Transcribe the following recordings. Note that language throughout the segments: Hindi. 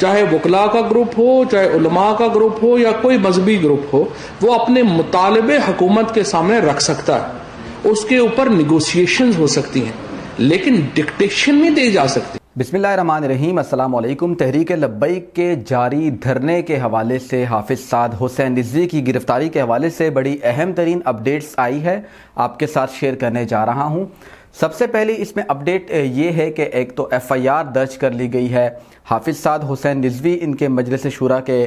चाहे वकला का ग्रुप हो चाहे उलमा का ग्रुप हो या कोई मजहबी ग्रुप हो वो अपने मुतालबे हुकूमत के सामने रख सकता है उसके ऊपर निगोशिएशन हो सकती हैं लेकिन डिक्टेशन नहीं दी जा सकती रहीम अल्लाम तहरीक लब्बई के जारी धरने के हवाले से हाफिज साद हुसैन रिजवी की गिरफ्तारी के हवाले से बड़ी अहम तरीन अपडेट्स आई है आपके साथ शेयर करने जा रहा हूँ सबसे पहले इसमें अपडेट ये है कि एक तो एफआईआर दर्ज कर ली गई है हाफिज साद हुसैन रिजवी इनके मजलिस शुरा के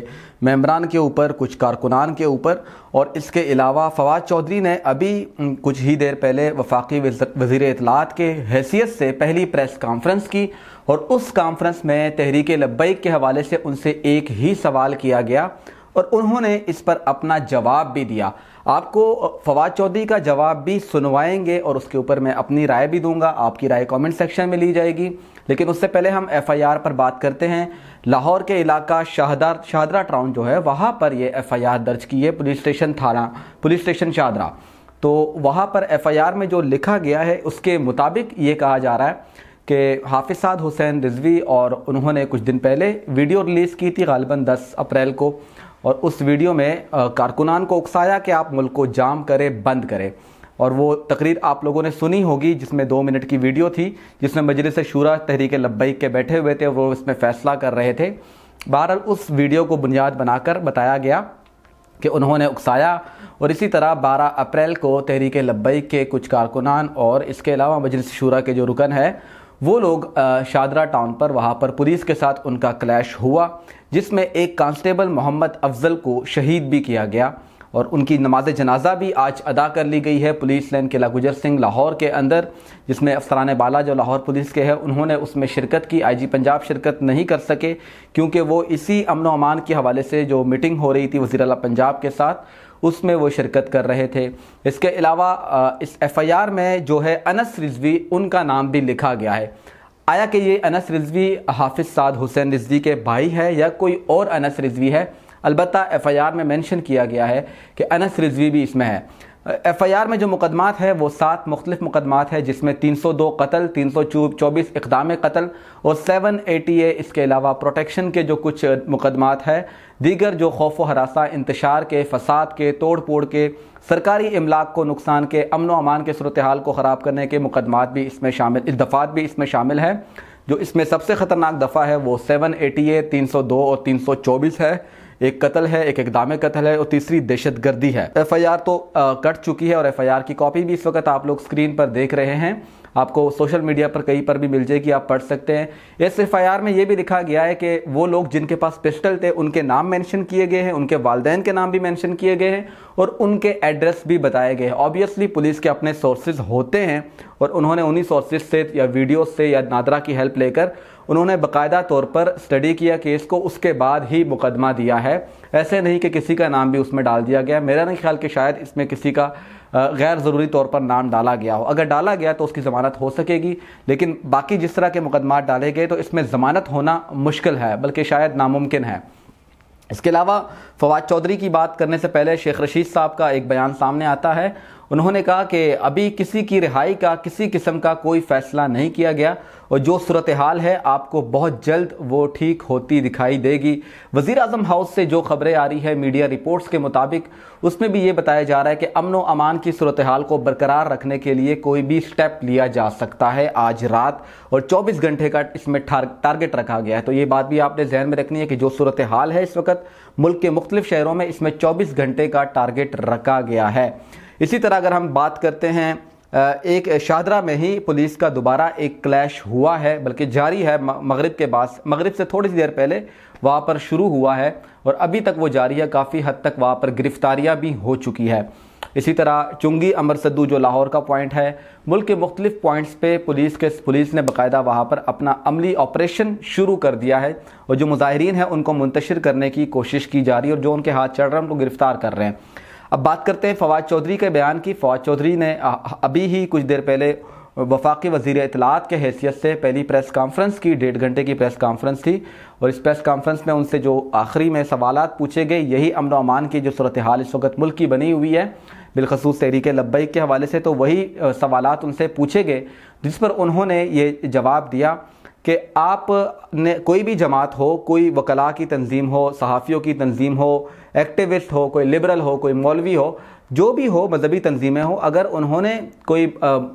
मेम्बरान के ऊपर कुछ कारकुनान के ऊपर और इसके अलावा फवाद चौधरी ने अभी कुछ ही देर पहले वफाकी वजीर इतलात के हैसियत से पहली प्रेस कॉन्फ्रेंस की और उस कॉन्फ्रेंस में तहरीक लब्बैक के हवाले से उनसे एक ही सवाल किया गया और उन्होंने इस पर अपना जवाब भी दिया आपको फवाद चौधरी का जवाब भी सुनवाएंगे और उसके ऊपर मैं अपनी राय भी दूंगा आपकी राय कमेंट सेक्शन में ली जाएगी लेकिन उससे पहले हम एफआईआर पर बात करते हैं लाहौर के इलाका शाहदार शाहदरा टाउन जो है वहाँ पर ये एफआईआर दर्ज की है पुलिस स्टेशन थाना पुलिस स्टेशन शाहदरा तो वहाँ पर एफ में जो लिखा गया है उसके मुताबिक ये कहा जा रहा है कि हाफिज साद हुसैन रिजवी और उन्होंने कुछ दिन पहले वीडियो रिलीज़ की थी गालबन दस अप्रैल को और उस वीडियो में कारकुनान को उकसाया कि आप मुल्क को जाम करें बंद करें और वो तकरीर आप लोगों ने सुनी होगी जिसमें दो मिनट की वीडियो थी जिसमें मजलिस शूरा तहरीक लब्बई के बैठे हुए थे वो इसमें फैसला कर रहे थे बहरहाल उस वीडियो को बुनियाद बनाकर बताया गया कि उन्होंने उकसाया और इसी तरह 12 अप्रैल को तहरीक लब्बई के कुछ कारकुनान और इसके अलावा मजलिस शूरा के जो रुकन है वो लोग शादरा टाउन पर वहाँ पर पुलिस के साथ उनका क्लैश हुआ जिसमें एक कांस्टेबल मोहम्मद अफजल को शहीद भी किया गया और उनकी नमाज जनाजा भी आज अदा कर ली गई है पुलिस लाइन किला गुजर सिंह लाहौर के अंदर जिसमें अफसरान बाला जो लाहौर पुलिस के हैं उन्होंने उसमें शिरकत की आईजी पंजाब शिरकत नहीं कर सके क्योंकि वो इसी अमन अमान के हवाले से जो मीटिंग हो रही थी वजी अला पंजाब के साथ उसमें वो शिरकत कर रहे थे इसके अलावा इस एफ़ आई आर में जो है अनस रिजवी उनका नाम भी लिखा गया है आया कि ये अनस रिजवी हाफिज़ साद हुसैन रिजवी के भाई है या कोई और अनस रिजवी है अलबत्त एफ आई आर में मैंशन किया गया है कि अनस रिजवी भी इसमें है एफ़ आई आर में जो मुकदमात है वो सात मुख्तलिफ मुकदमात है जिसमें तीन सौ दो कतल तीन सौ चौबीस इकदाम कतल और सेवन एटी ए इसके अलावा प्रोटेक्शन के जो कुछ मुकदमात है दीगर जो खौफ व हरासा इंतशार के फसाद के तोड़ फोड़ के सरकारी इमलाक को नुकसान के अमन अमान के सूरत हाल को ख़राब करने के मुकदमात भी इसमें शामिल दफ़ात भी इसमें शामिल हैं जो इसमें सबसे ख़तरनाक दफ़ा है वो सेवन एटी ए तीन सौ दो और तीन सौ चौबीस है एक कत्ल है एक इकदाम कत्ल है और तीसरी दहशत गर्दी है एफ आई आर तो कट चुकी है और एफ आई आर की कॉपी भी इस वक्त आप लोग स्क्रीन पर देख रहे हैं आपको सोशल मीडिया पर कहीं पर भी मिल जाएगी आप पढ़ सकते हैं इस एफ आई आर में ये भी लिखा गया है कि वो लोग जिनके पास पिस्टल थे उनके नाम मेंशन किए गए हैं उनके वालदेन के नाम भी मेंशन किए गए हैं और उनके एड्रेस भी बताए गए हैं ऑब्वियसली पुलिस के अपने सोर्सेज होते हैं और उन्होंने उन्हीं सोर्सेज से या वीडियो से या नादरा की हेल्प लेकर उन्होंने बाकायदा तौर पर स्टडी किया केस को उसके बाद ही मुकदमा दिया है ऐसे नहीं कि किसी का नाम भी उसमें डाल दिया गया मेरा नहीं ख्याल कि शायद इसमें किसी का गैर ज़रूरी तौर पर नाम डाला गया हो अगर डाला गया तो उसकी ज़मानत हो सकेगी लेकिन बाकी जिस तरह के मुकदमा डाले गए तो इसमें ज़मानत होना मुश्किल है बल्कि शायद नामुमकिन है इसके अलावा फवाद चौधरी की बात करने से पहले शेख रशीद साहब का एक बयान सामने आता है उन्होंने कहा कि अभी किसी की रिहाई का किसी किस्म का कोई फैसला नहीं किया गया और जो सूरत हाल है आपको बहुत जल्द वो ठीक होती दिखाई देगी वज़ी अजम हाउस से जो खबरें आ रही है मीडिया रिपोर्ट्स के मुताबिक उसमें भी ये बताया जा रहा है कि अमन व अमान की सूरत हाल को बरकरार रखने के लिए कोई भी स्टेप लिया जा सकता है आज रात और चौबीस घंटे का इसमें टारगेट रखा गया है तो ये बात भी आपने जहन में रखनी है कि जो सूरत हाल है इस वक्त मुल्क के मुख्तलिफ शहरों में इसमें चौबीस घंटे का टारगेट रखा गया है इसी तरह अगर हम बात करते हैं एक शाहदरा में ही पुलिस का दोबारा एक क्लैश हुआ है बल्कि जारी है मगरब के बाद मगरब से थोड़ी सी देर पहले वहाँ पर शुरू हुआ है और अभी तक वो जारी है काफ़ी हद तक वहाँ पर गिरफ्तारियाँ भी हो चुकी है इसी तरह चुंगी अमर सद्दू जो लाहौर का पॉइंट है मुल्क के मुख्तलिफ पॉइंट्स पे पुलिस के पुलिस ने बाकायदा वहाँ पर अपना अमली ऑपरेशन शुरू कर दिया है और जो मुजाहरीन हैं उनको मुंतशर करने की कोशिश की जा रही है और जो उनके हाथ चढ़ रहे हैं उनको गिरफ्तार कर रहे हैं अब बात करते हैं फवाद चौधरी के बयान की फवाद चौधरी ने अभी ही कुछ देर पहले वफाकी वजीर इतलात के हैसियत से पहली प्रेस कॉन्फ्रेंस की डेढ़ घंटे की प्रेस कॉन्फ्रेंस थी और इस प्रेस कॉन्फ्रेंस में उनसे जो आखिरी में सवाल पूछे गए यही अमन अमान की जो सूरत हाल इस वक्त मुल्क की बनी हुई है बिलखसूस तहरीक लब्बई के हवाले से तो वही सवाल उनसे पूछे गए जिस पर उन्होंने ये जवाब दिया कि आप ने कोई भी जमात हो कोई वकला की तंजीम हो सहाफ़ियों की तंजीम हो एक्टिविस्ट हो कोई लिबरल हो कोई मौलवी हो जो भी हो मजहबी तनजीमें हों अगर उन्होंने कोई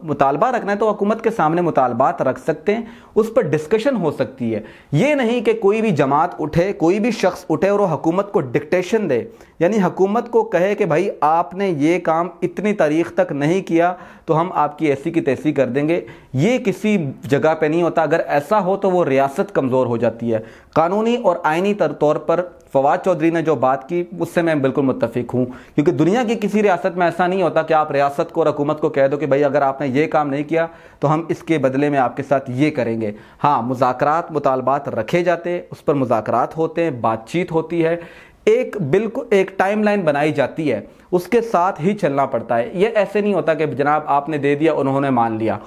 मुतालबा रखना है तो हुकूमत के सामने मुतालबात रख सकते हैं उस पर डिस्कशन हो सकती है ये नहीं कि कोई भी जमात उठे कोई भी शख्स उठे और वो हकूमत को डिक्टेशन दे यानी हकूमत को कहे कि भाई आपने ये काम इतनी तारीख तक नहीं किया तो हम आपकी ऐसी की तैसी कर देंगे ये किसी जगह पर नहीं होता अगर ऐसा हो तो वो रियासत कमज़ोर हो जाती है कानूनी और आइनी तौर पर फवाद चौधरी ने जो बात की उससे मैं बिल्कुल मुतफिक हूँ क्योंकि दुनिया की किसी रियासत में ऐसा नहीं होता कि आप रियासत को और हकूमत को कह दो कि भाई अगर आपने ये काम नहीं किया तो हम इसके बदले में आपके साथ ये करेंगे हाँ मुजाकर मुतालबात रखे जाते उस पर मुजाकर होते हैं बातचीत होती है एक बिल्कुल एक टाइमलाइन बनाई जाती है उसके साथ ही चलना पड़ता है ये ऐसे नहीं होता कि जनाब आपने दे दिया उन्होंने मान लिया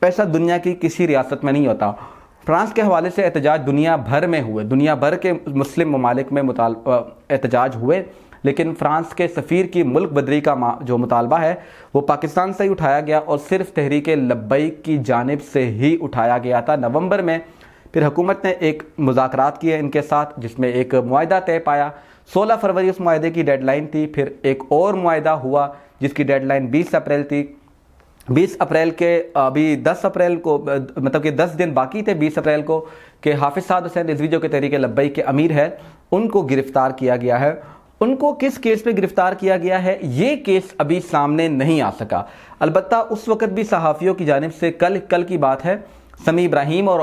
पैसा दुनिया की किसी रियासत में नहीं होता फ्रांस के हवाले से एहतजाज दुनिया भर में हुए दुनिया भर के मुस्लिम ममालिक में एहतजाज हुए लेकिन फ्रांस के सफ़ीर की मुल्क बदरी का जो मुतालबा है वो पाकिस्तान से ही उठाया गया और सिर्फ तहरीक लब्बई की जानब से ही उठाया गया था नवंबर में फिर हुकूमत ने एक मुजात किए इनके साथ जिसमें एक माह तय पाया 16 फरवरी उस माहे की डेडलाइन थी फिर एक और माह हुआ जिसकी डेडलाइन 20 अप्रैल थी 20 अप्रैल के अभी 10 अप्रैल को मतलब कि 10 दिन बाकी थे 20 अप्रैल को कि हाफिज साद हुसैन रिजवी जो के तहरीक लब्बई के अमीर है उनको गिरफ्तार किया गया है उनको किस केस में गिरफ्तार किया गया है ये केस अभी सामने नहीं आ सका अलबत् उस वक्त भी सहाफ़ियों की जानब से कल कल की बात है समी इब्राहिम और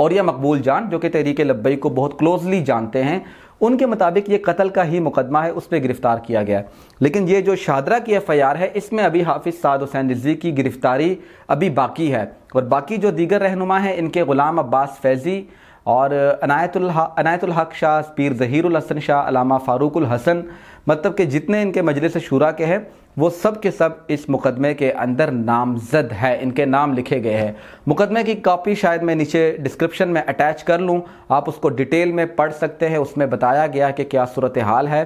औरिया मकबूल जान जो कि तहरीक लब्बई को बहुत क्लोजली जानते हैं उनके मुताबिक ये कत्ल का ही मुकदमा है उस पर गिरफ्तार किया गया लेकिन ये जो शादरा की एफ है इसमें अभी हाफिज साद हुसैन रिजी की गिरफ्तारी अभी बाकी है और बाकी जो दीगर रहनुमा हैं इनके ग़ुलाम अब्बास फैज़ी और अनायतुल हक शाह पीर ज़हीरहसन शाह अलामा फ़ारूकुल हसन मतलब कि जितने इनके मजलिस शुरा के हैं वो सब के सब इस मुकदमे के अंदर नामजद है इनके नाम लिखे गए हैं मुकदमे की कॉपी शायद मैं नीचे डिस्क्रिप्शन में अटैच कर लूँ आप उसको डिटेल में पढ़ सकते हैं उसमें बताया गया कि क्या सूरत हाल है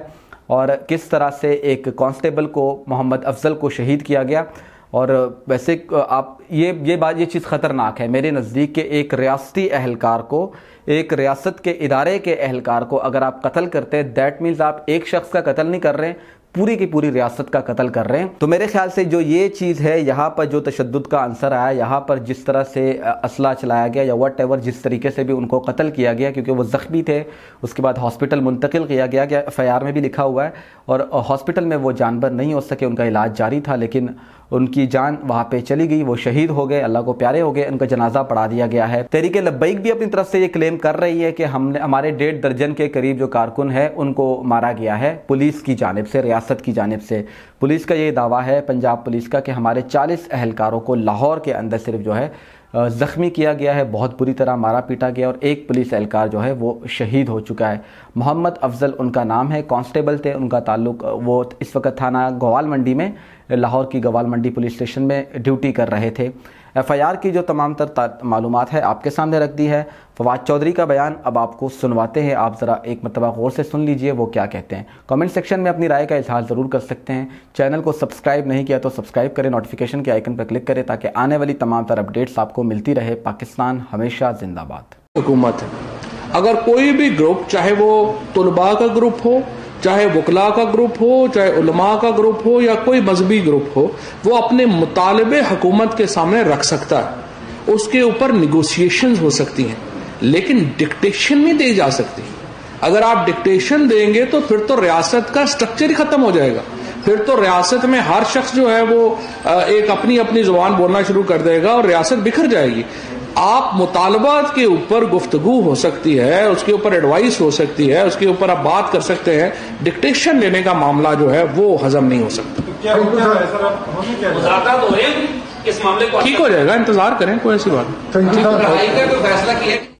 और किस तरह से एक कांस्टेबल को मोहम्मद अफजल को शहीद किया गया और वैसे आप ये ये बात ये चीज़ ख़तरनाक है मेरे नज़दीक के एक रियासती अहलकार को एक रियासत के इदारे के अहलकार को अगर आप कत्ल करते हैं दैट मीन्स आप एक शख्स का कत्ल नहीं कर रहे पूरी की पूरी रियासत का कत्ल कर रहे हैं तो मेरे ख्याल से जो ये चीज़ है यहाँ पर जो तशद का आंसर आया यहाँ पर जिस तरह से असला चलाया गया या वट एवर जिस तरीके से भी उनको कत्ल किया गया क्योंकि वो ज़ख्मी थे उसके बाद हॉस्पिटल मुंतकिल किया गया क्या एफ में भी लिखा हुआ है और हॉस्पिटल में वो जानवर नहीं हो सके उनका इलाज जारी था लेकिन उनकी जान वहाँ पे चली गई वो शहीद हो गए अल्लाह को प्यारे हो गए उनका जनाजा पढ़ा दिया गया है तरीके लब्बैक भी अपनी तरफ से ये क्लेम कर रही है कि हमने हमारे डेढ़ दर्जन के करीब जो कारकुन है उनको मारा गया है पुलिस की जानब से रियासत रियासत की जानब से पुलिस का ये दावा है पंजाब पुलिस का कि हमारे चालीस अहलकारों को लाहौर के अंदर सिर्फ जो है ज़ख्मी किया गया है बहुत बुरी तरह मारा पीटा गया और एक पुलिस एहलकार जो है वो शहीद हो चुका है मोहम्मद अफजल उनका नाम है कांस्टेबल थे उनका ताल्लुक वो इस वक्त थाना गवाल मंडी में लाहौर की गवाल मंडी पुलिस स्टेशन में ड्यूटी कर रहे थे एफआईआर की जो तमाम तर मालूम है आपके सामने रख दी है फवाद चौधरी का बयान अब आपको सुनवाते हैं आप ज़रा एक मरतबा गौर से सुन लीजिए वो क्या कहते हैं कमेंट सेक्शन में अपनी राय का इजहार ज़रूर कर सकते हैं चैनल को सब्सक्राइब नहीं किया तो सब्सक्राइब करें नोटिफिकेशन के आइकन पर क्लिक करें ताकि आने वाली तमाम तर अपडेट्स आपको मिलती रहे पाकिस्तान हमेशा जिंदाबाद हुकूमत अगर कोई भी ग्रुप चाहे वो तलबा का ग्रुप हो चाहे वकला का ग्रुप हो चाहे उलमा का ग्रुप हो या कोई मजहबी ग्रुप हो वो अपने मुतालबे हुकूमत के सामने रख सकता है उसके ऊपर निगोसिएशन हो सकती हैं लेकिन डिक्टेशन नहीं दी जा सकती अगर आप डिक्टेशन देंगे तो फिर तो रियासत का स्ट्रक्चर ही खत्म हो जाएगा फिर तो रियासत में हर शख्स जो है वो एक अपनी अपनी जुबान बोलना शुरू कर देगा और रियासत बिखर जाएगी आप मुतालबात के ऊपर गुफ्तगु हो सकती है उसके ऊपर एडवाइस हो सकती है उसके ऊपर आप बात कर सकते हैं डिक्टेशन लेने का मामला जो है वो हजम नहीं हो सकता ठीक हो जाएगा इंतजार करें कोई ऐसी बात थैंक तो यू